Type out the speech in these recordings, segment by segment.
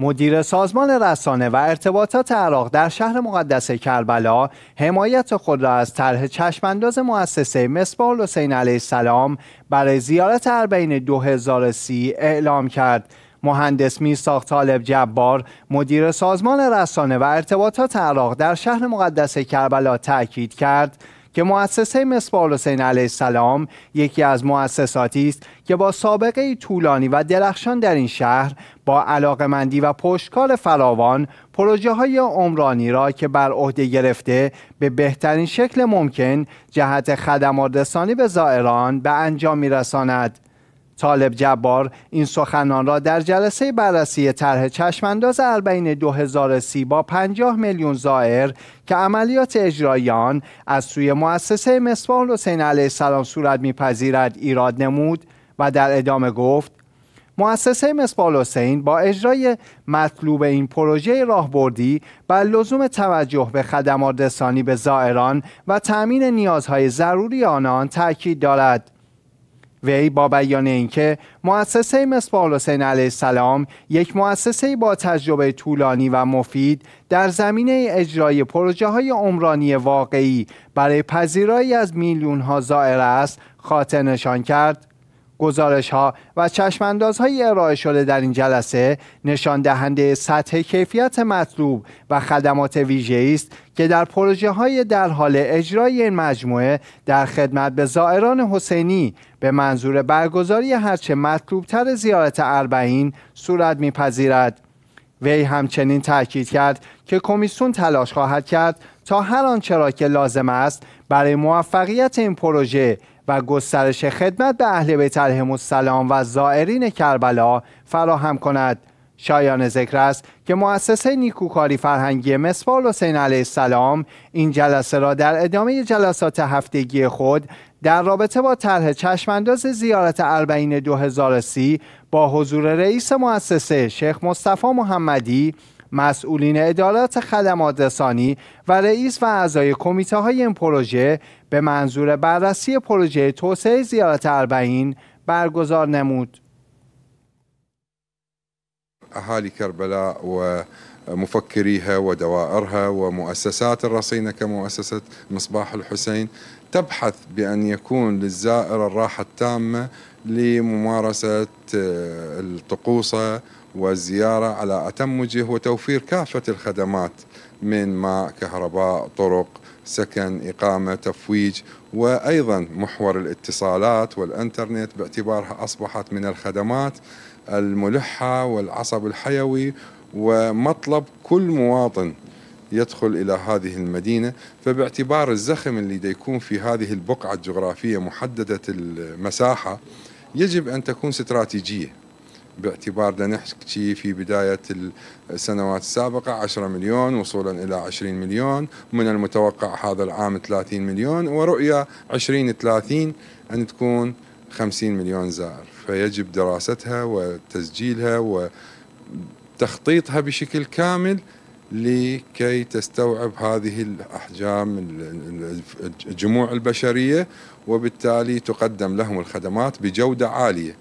مدیر سازمان رسانه و ارتباطات عراق در شهر مقدس کربلا حمایت خود را از طرح چشمانداز مؤسسه مصباح حسین علیه السلام برای زیارت اربعین 2030 اعلام کرد. مهندس میرساخ طالب جبار مدیر سازمان رسانه و ارتباطات عراق در شهر مقدس کربلا تاکید کرد که مؤسسه مصباح حسین علیه السلام یکی از مؤسساتی است که با سابقه طولانی و درخشان در این شهر با مندی و پشتکار فراوان پروژه های عمرانی را که بر عهده گرفته به بهترین شکل ممکن جهت خدمات رسانی به زائران به انجام می رساند. طالب جبار این سخنان را در جلسه بررسی طرح چشمانداز اربعین 2030 با 50 میلیون زائر که عملیات اجرایی آن از سوی مؤسسه مصباح حسین علیه السلام صورت میپذیرد ایراد نمود و در ادامه گفت مؤسسه مصباح حسین با اجرای مطلوب این پروژه راهبردی بر لزوم توجه به خدمات رسانی به زائران و تأمین نیازهای ضروری آنان تاکید دارد وی با بیان اینکه مؤسسه مصباح حسین علیه السلام یک مؤسسه با تجربه طولانی و مفید در زمینه اجرای پروژه های عمرانی واقعی برای پذیرایی از میلیون ها زائر است خاطر نشان کرد گزارش ها و های ارائه شده در این جلسه نشان دهنده سطح کیفیت مطلوب و خدمات ویژه است که در پروژه های در حال اجرای این مجموعه در خدمت به زائران حسینی به منظور برگزاری هرچه مطلوبتر زیارت اربعین صورت میپذیرد. وی همچنین تاکید کرد که کمیسیون تلاش خواهد کرد تا هر آنچه را که لازم است برای موفقیت این پروژه و گسترش خدمت به اهل بیت علیهم السلام و زائرین کربلا فراهم کند شایان ذکر است که مؤسسه نیکوکاری فرهنگی مسوال حسین علیه السلام این جلسه را در ادامه جلسات هفتگی خود در رابطه با طرح چشمانداز زیارت اربعین 2030 با حضور رئیس مؤسسه شیخ مصطفی محمدی مسئولین ادارات خدمات رسانی و رئیس و اعضای کمیته های این پروژه به منظور بررسی پروژه توسعه زیارت اربعین برگزار نمود. أهالي كربلاء ومفكريها ودوائرها ومؤسسات الرصينة كمؤسسة مصباح الحسين تبحث بأن يكون للزائر الراحة التامة لممارسة آه، الطقوسة والزيارة على أتم وجه وتوفير كافة الخدمات من ماء كهرباء طرق سكن إقامة تفويج وأيضا محور الاتصالات والإنترنت باعتبارها أصبحت من الخدمات الملحة والعصب الحيوي ومطلب كل مواطن يدخل إلى هذه المدينة فباعتبار الزخم اللي يكون في هذه البقعة الجغرافية محددة المساحة يجب أن تكون استراتيجية باعتبار نحكي في بداية السنوات السابقة 10 مليون وصولا إلى 20 مليون من المتوقع هذا العام 30 مليون ورؤية 2030 أن تكون 50 مليون زائر فيجب دراستها وتسجيلها وتخطيطها بشكل كامل لكي تستوعب هذه الاحجام الجموع البشريه وبالتالي تقدم لهم الخدمات بجوده عاليه.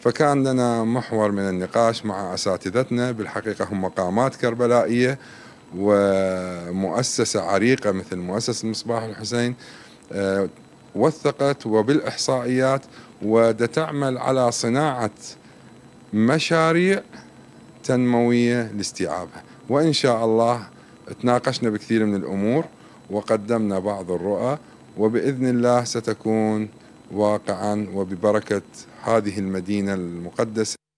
فكان لنا محور من النقاش مع اساتذتنا بالحقيقه هم مقامات كربلائيه ومؤسسه عريقه مثل مؤسسه المصباح الحسين آه، وثقت وبالاحصائيات وتعمل على صناعه مشاريع تنمويه لاستيعابها وان شاء الله تناقشنا بكثير من الامور وقدمنا بعض الرؤى وباذن الله ستكون واقعا وببركة هذه المدينة المقدسة